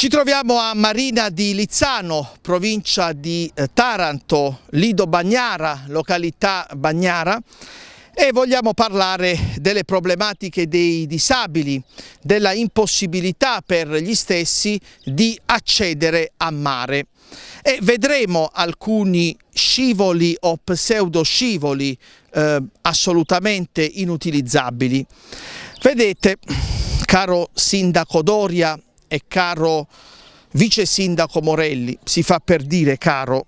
Ci troviamo a Marina di Lizzano, provincia di eh, Taranto, Lido Bagnara, località Bagnara e vogliamo parlare delle problematiche dei disabili, della impossibilità per gli stessi di accedere a mare e vedremo alcuni scivoli o pseudoscivoli eh, assolutamente inutilizzabili. Vedete, caro sindaco Doria, e caro vice sindaco Morelli, si fa per dire caro,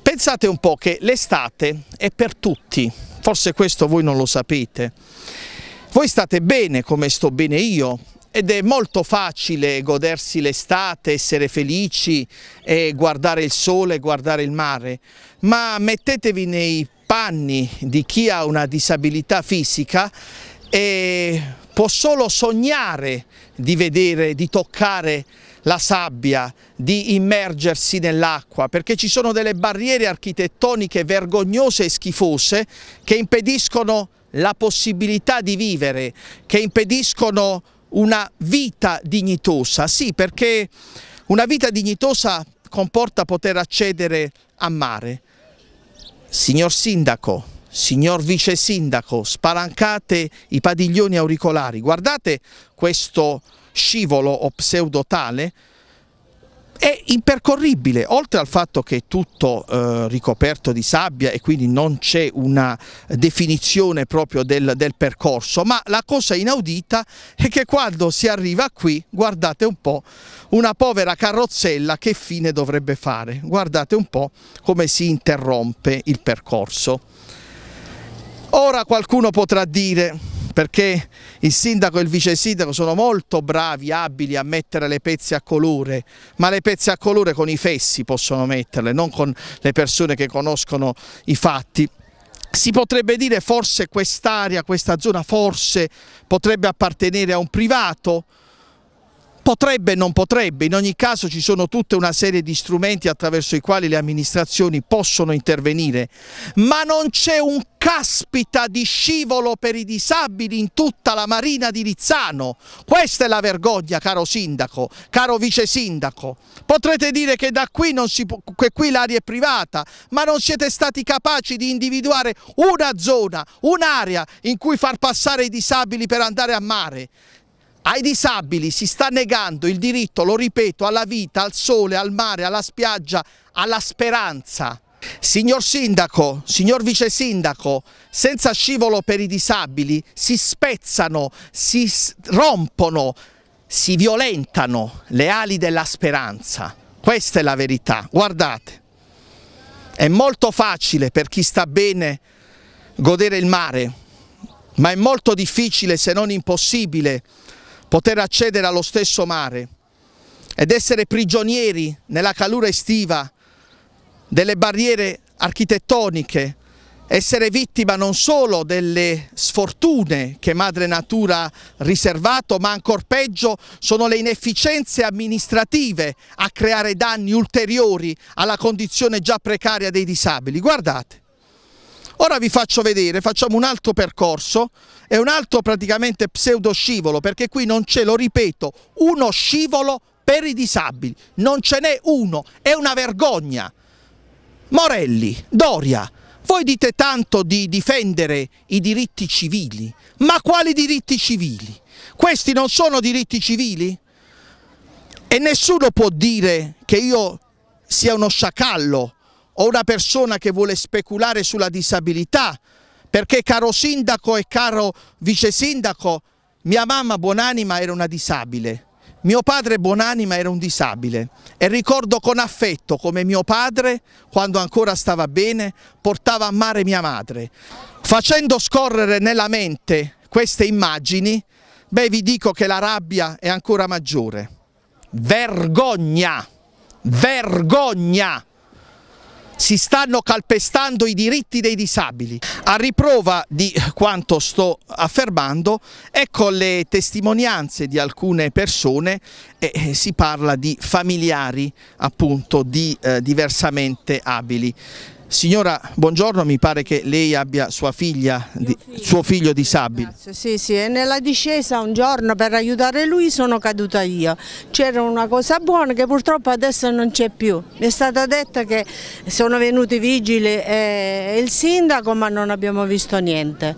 pensate un po' che l'estate è per tutti, forse questo voi non lo sapete. Voi state bene come sto bene io ed è molto facile godersi l'estate, essere felici e guardare il sole, guardare il mare, ma mettetevi nei panni di chi ha una disabilità fisica e può solo sognare di vedere, di toccare la sabbia, di immergersi nell'acqua, perché ci sono delle barriere architettoniche vergognose e schifose che impediscono la possibilità di vivere, che impediscono una vita dignitosa. Sì, perché una vita dignitosa comporta poter accedere a mare. Signor Sindaco, Signor vice sindaco, spalancate i padiglioni auricolari, guardate questo scivolo o pseudotale, è impercorribile, oltre al fatto che è tutto eh, ricoperto di sabbia e quindi non c'è una definizione proprio del, del, percorso, ma la cosa inaudita è che quando si arriva qui, guardate un po', una povera carrozzella che fine dovrebbe fare, guardate un po' come si interrompe il percorso. Ora qualcuno potrà dire perché il sindaco e il vice sindaco sono molto bravi, abili a mettere le pezze a colore, ma le pezze a colore con i fessi possono metterle, non con le persone che conoscono i fatti. Si potrebbe dire forse quest'area, questa zona forse potrebbe appartenere a un privato, Potrebbe, e non potrebbe, in ogni caso ci sono tutta una serie di strumenti attraverso i quali le amministrazioni possono intervenire, ma non c'è un caspita di scivolo per i disabili in tutta la marina di Rizzano. Questa è la vergogna, caro sindaco, caro vice sindaco. Potrete dire che da qui, può, che qui l'aria è privata, ma non siete stati capaci di individuare una zona, un'area in cui far passare i disabili per andare a mare. Ai disabili si sta negando il diritto, lo ripeto, alla vita, al sole, al mare, alla spiaggia, alla speranza. Signor Sindaco, signor Vice Sindaco, senza scivolo per i disabili si spezzano, si rompono, si violentano le ali della speranza. Questa è la verità, guardate. È molto facile per chi sta bene godere il mare, ma è molto difficile se non impossibile poter accedere allo stesso mare ed essere prigionieri nella calura estiva delle barriere architettoniche, essere vittima non solo delle sfortune che madre natura ha riservato, ma ancor peggio sono le inefficienze amministrative a creare danni ulteriori alla condizione già precaria dei disabili. Guardate, Ora vi faccio vedere, facciamo un altro percorso, è un altro praticamente pseudo scivolo, perché qui non c'è, lo ripeto, uno scivolo per i disabili, non ce n'è uno, è una vergogna. Morelli, Doria, voi dite tanto di difendere i diritti civili, ma quali diritti civili? Questi non sono diritti civili? E nessuno può dire che io sia uno sciacallo o una persona che vuole speculare sulla disabilità, perché caro sindaco e caro vice sindaco, mia mamma buonanima era una disabile, mio padre buonanima era un disabile e ricordo con affetto come mio padre, quando ancora stava bene, portava a mare mia madre. Facendo scorrere nella mente queste immagini, beh vi dico che la rabbia è ancora maggiore. Vergogna! Vergogna! si stanno calpestando i diritti dei disabili. A riprova di quanto sto affermando, ecco le testimonianze di alcune persone, eh, si parla di familiari appunto di eh, diversamente abili. Signora, buongiorno, mi pare che lei abbia sua figlia, figlio, suo figlio disabile. Sì, sì, e nella discesa un giorno per aiutare lui sono caduta io. C'era una cosa buona che purtroppo adesso non c'è più. Mi è stata detta che sono venuti i vigili e il sindaco ma non abbiamo visto niente.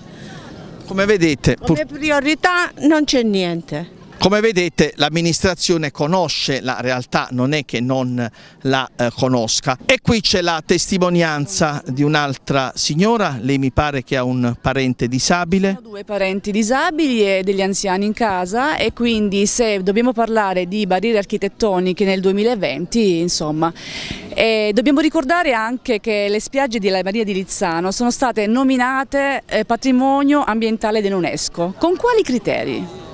Come vedete? Come priorità non c'è niente. Come vedete l'amministrazione conosce la realtà, non è che non la eh, conosca. E qui c'è la testimonianza di un'altra signora, lei mi pare che ha un parente disabile. Sono due parenti disabili e degli anziani in casa e quindi se dobbiamo parlare di barriere architettoniche nel 2020, insomma, e dobbiamo ricordare anche che le spiagge della Maria di Lizzano sono state nominate eh, patrimonio ambientale dell'UNESCO. Con quali criteri?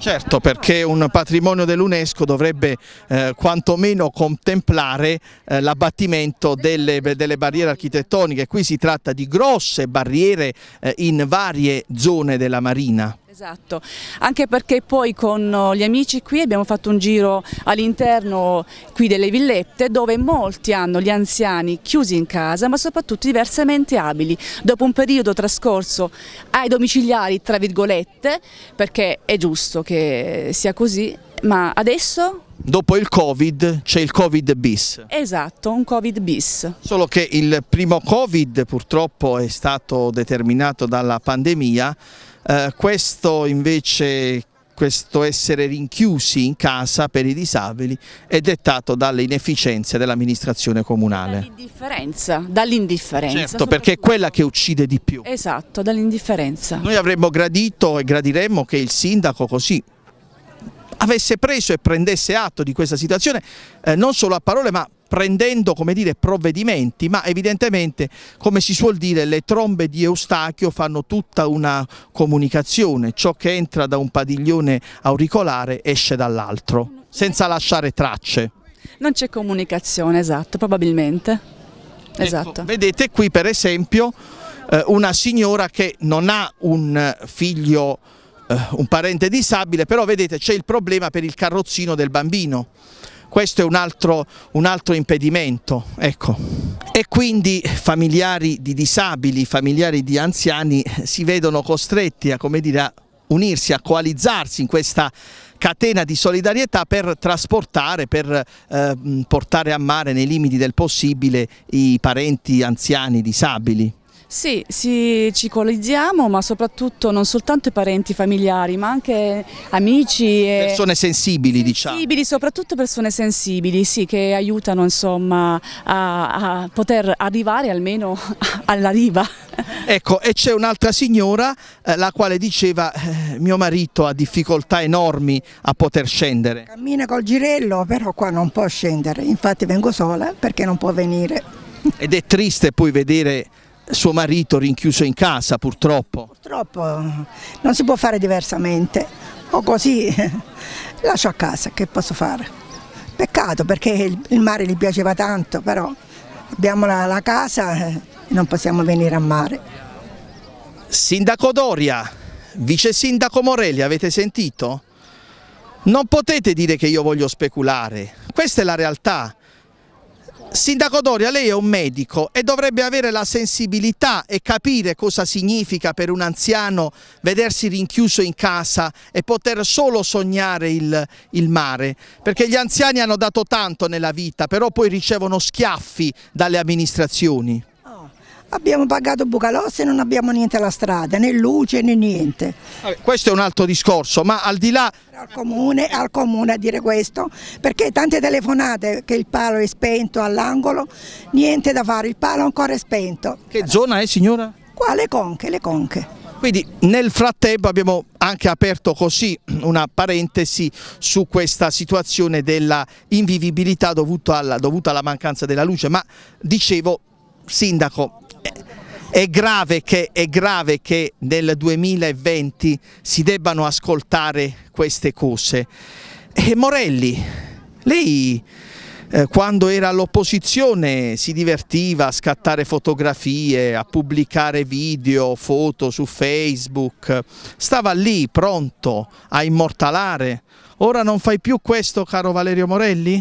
Certo, perché un patrimonio dell'UNESCO dovrebbe eh, quantomeno contemplare eh, l'abbattimento delle, delle, barriere architettoniche. Qui si tratta di grosse barriere eh, in varie zone della marina. Esatto, anche perché poi con oh, gli amici qui abbiamo fatto un giro all'interno delle villette dove molti hanno gli anziani chiusi in casa ma soprattutto diversamente abili. Dopo un periodo trascorso ai domiciliari tra virgolette, perché è giusto che sia così, ma adesso Dopo il Covid c'è il Covid bis. Esatto, un Covid bis. Solo che il primo Covid purtroppo è stato determinato dalla pandemia eh, questo invece questo essere rinchiusi in casa per i disabili è dettato dalle inefficienze dell'amministrazione comunale. Dall'indifferenza, dall'indifferenza. Certo, perché è quella che uccide di più. Esatto, dall'indifferenza. Noi avremmo gradito e gradiremmo che il sindaco così avesse preso e prendesse atto di questa situazione, eh, non solo a parole ma prendendo come dire, provvedimenti, ma evidentemente come si suol dire le trombe di Eustachio fanno tutta una comunicazione, ciò che entra da un padiglione auricolare esce dall'altro, senza lasciare tracce. Non c'è comunicazione, esatto, probabilmente. Ecco, esatto. Ecco, vedete qui per esempio eh, una signora che non ha un eh, figlio, eh, un parente disabile, però vedete c'è il problema per il carrozzino del bambino questo è un altro, un altro impedimento. Ecco. E quindi familiari di disabili, familiari di anziani eh, si vedono costretti a, come dire, a unirsi, a coalizzarsi in questa catena di solidarietà per trasportare, per eh, portare a mare nei limiti del possibile i parenti anziani disabili. Sì, sì, ci colizziamo, ma soprattutto non soltanto i parenti familiari, ma anche amici. persone sensibili, sensibili diciamo. Sensibili, soprattutto persone sensibili, sì, che aiutano insomma a, a poter arrivare almeno alla riva. Ecco, e c'è un'altra signora eh, la quale diceva eh, mio marito ha difficoltà enormi a poter scendere. Cammina col girello, però qua non può scendere, infatti vengo sola perché non può venire. Ed è triste poi vedere suo marito rinchiuso in casa purtroppo. Purtroppo non si può fare diversamente, o così lascio a casa, che posso fare? Peccato perché il mare gli piaceva tanto, però abbiamo la, la casa e non possiamo venire a mare. Sindaco Doria, vice sindaco Morelli, avete sentito? Non potete dire che io voglio speculare, questa è la realtà. Sindaco Doria, lei è un medico e dovrebbe avere la sensibilità e capire cosa significa per un anziano vedersi rinchiuso in casa e poter solo sognare il, il, mare, perché gli anziani hanno dato tanto nella vita, però poi ricevono schiaffi dalle amministrazioni abbiamo pagato Bucalossa e non abbiamo niente alla strada, né luce né niente. questo è un altro discorso, ma al di là... Al comune, al comune a dire questo, perché tante telefonate che il palo è spento all'angolo, niente da fare, il palo ancora è spento. Che zona è signora? Qua le conche, le conche. Quindi nel frattempo abbiamo anche aperto così una parentesi su questa situazione della invivibilità dovuta alla, dovuta alla mancanza della luce, ma dicevo sindaco è grave, che, è grave, che, nel 2020 si debbano ascoltare queste cose. E eh, Morelli, lei eh, quando era all'opposizione si divertiva a scattare fotografie, a pubblicare video, foto su Facebook, stava lì pronto a immortalare Ora non fai più questo, caro Valerio Morelli?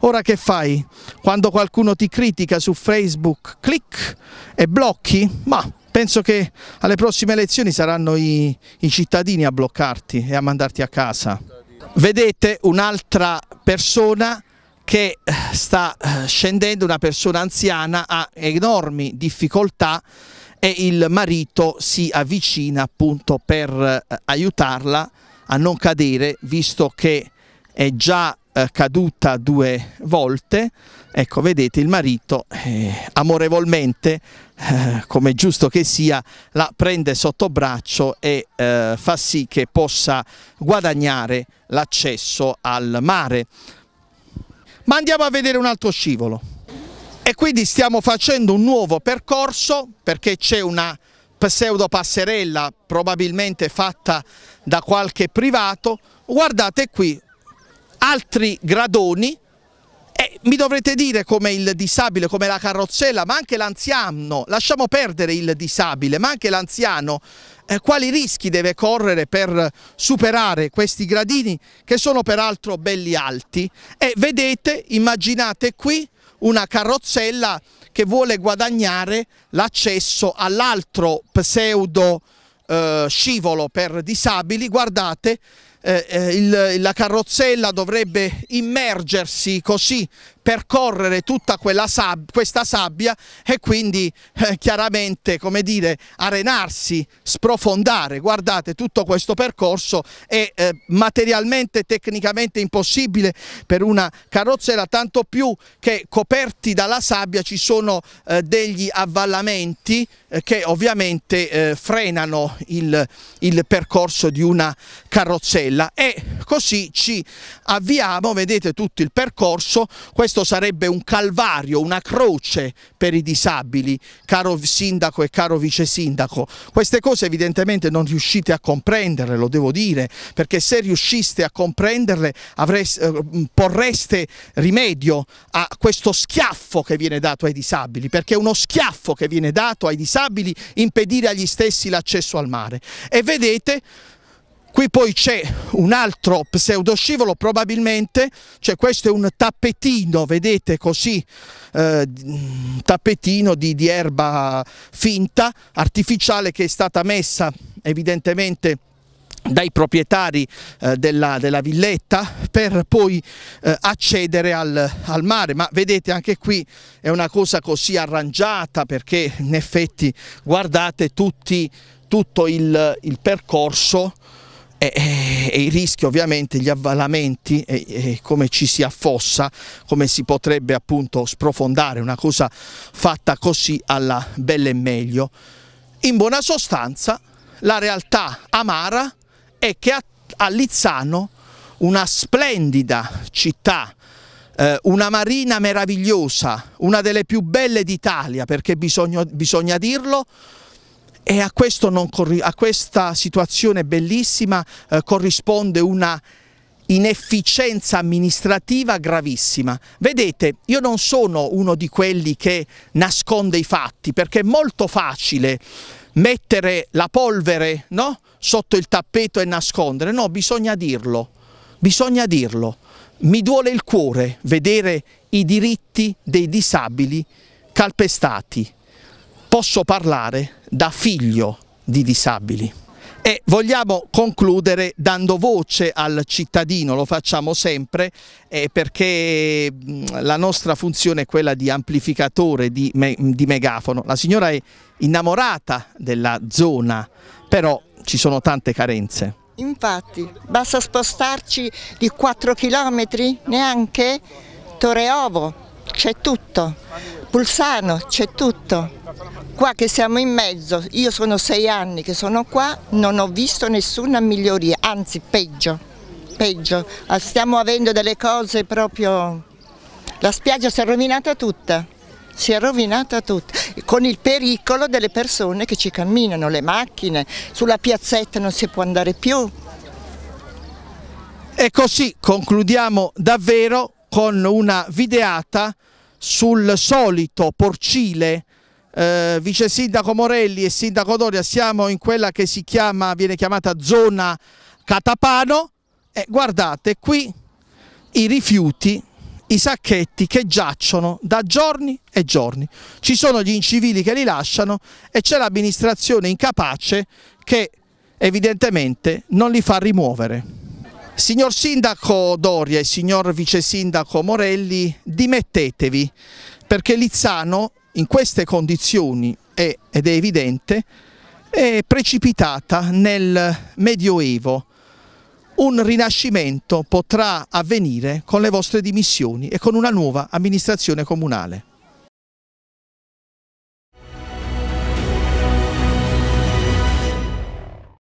Ora che fai? Quando qualcuno ti critica su Facebook, clic e blocchi? Ma penso che alle prossime elezioni saranno i, i cittadini a bloccarti e a mandarti a casa. Vedete un'altra persona che eh, sta eh, scendendo, una persona anziana ha enormi difficoltà e il marito si avvicina appunto per eh, aiutarla a non cadere visto che è già eh, caduta due volte ecco vedete il marito eh, amorevolmente eh, come è giusto che sia la prende sotto braccio e eh, fa sì che possa guadagnare l'accesso al mare ma andiamo a vedere un altro scivolo e quindi stiamo facendo un nuovo percorso perché c'è una pseudo passerella probabilmente fatta da qualche privato, guardate qui altri gradoni e mi dovrete dire come il disabile, come la carrozzella, ma anche l'anziano, lasciamo perdere il disabile, ma anche l'anziano, eh, quali rischi deve correre per superare questi gradini che sono peraltro belli alti e vedete, immaginate qui una carrozzella che vuole guadagnare l'accesso all'altro pseudo eh, scivolo per disabili, guardate eh, eh il, la carrozzella dovrebbe immergersi così percorrere tutta sab questa sabbia e quindi eh, chiaramente come dire arenarsi, sprofondare. Guardate tutto questo percorso è eh, materialmente tecnicamente impossibile per una carrozzella tanto più che coperti dalla sabbia ci sono eh, degli avvallamenti eh, che ovviamente eh, frenano il, il percorso di una carrozzella e così ci avviamo, vedete tutto il percorso, questo questo sarebbe un calvario, una croce per i disabili, caro sindaco e caro vice sindaco. Queste cose evidentemente non riuscite a comprenderle, lo devo dire, perché se riusciste a comprenderle avreste, eh, mm, porreste rimedio a questo schiaffo che viene dato ai disabili, perché è uno schiaffo che viene dato ai disabili impedire agli stessi l'accesso al mare. E vedete Qui poi c'è un altro pseudoscivolo probabilmente, cioè questo è un tappetino, vedete così, eh, tappetino di, di erba finta, artificiale che è stata messa evidentemente dai proprietari eh, della, della, villetta per poi eh, accedere al, al, mare ma vedete anche qui è una cosa così arrangiata perché in effetti guardate tutti, tutto il, il percorso e, e, e, il rischio ovviamente gli avvalamenti e, e, come ci si affossa, come si potrebbe appunto sprofondare una cosa fatta così alla bella e meglio. In buona sostanza la realtà amara è che a, a Lizzano una splendida città eh, una marina meravigliosa, una delle più belle d'Italia, perché bisogna, bisogna dirlo, e a, a questa situazione bellissima eh, corrisponde una inefficienza amministrativa gravissima. Vedete, io non sono uno di quelli che nasconde i fatti, perché è molto facile mettere la polvere no? sotto il tappeto e nascondere, no, bisogna dirlo, bisogna dirlo. Mi duole il cuore vedere i diritti dei disabili calpestati posso parlare da figlio di disabili. E vogliamo concludere dando voce al cittadino, lo facciamo sempre eh, perché la nostra funzione è quella di amplificatore, di, me di megafono. La signora è innamorata della zona, però ci sono tante carenze. Infatti, basta spostarci di 4 chilometri neanche Toreovo, c'è tutto, Pulsano c'è tutto. Qua che siamo in mezzo, io sono sei anni che sono qua, non ho visto nessuna miglioria, anzi peggio, peggio. Ah, stiamo avendo delle cose proprio... La spiaggia si è rovinata tutta, si è rovinata tutta, con il pericolo delle persone che ci camminano, le macchine, sulla piazzetta non si può andare più. E così concludiamo davvero con una videata sul solito porcile eh, vice sindaco Morelli e sindaco Doria siamo in quella che si chiama viene chiamata zona Catapano e guardate qui i rifiuti i sacchetti che giacciono da giorni e giorni. Ci sono gli incivili che li lasciano e c'è l'amministrazione incapace che evidentemente non li fa rimuovere. Signor Sindaco Doria e signor Vice Sindaco Morelli, dimettetevi perché Lizzano in queste condizioni è, ed è evidente, è precipitata nel Medioevo. Un rinascimento potrà avvenire con le vostre dimissioni e con una nuova amministrazione comunale.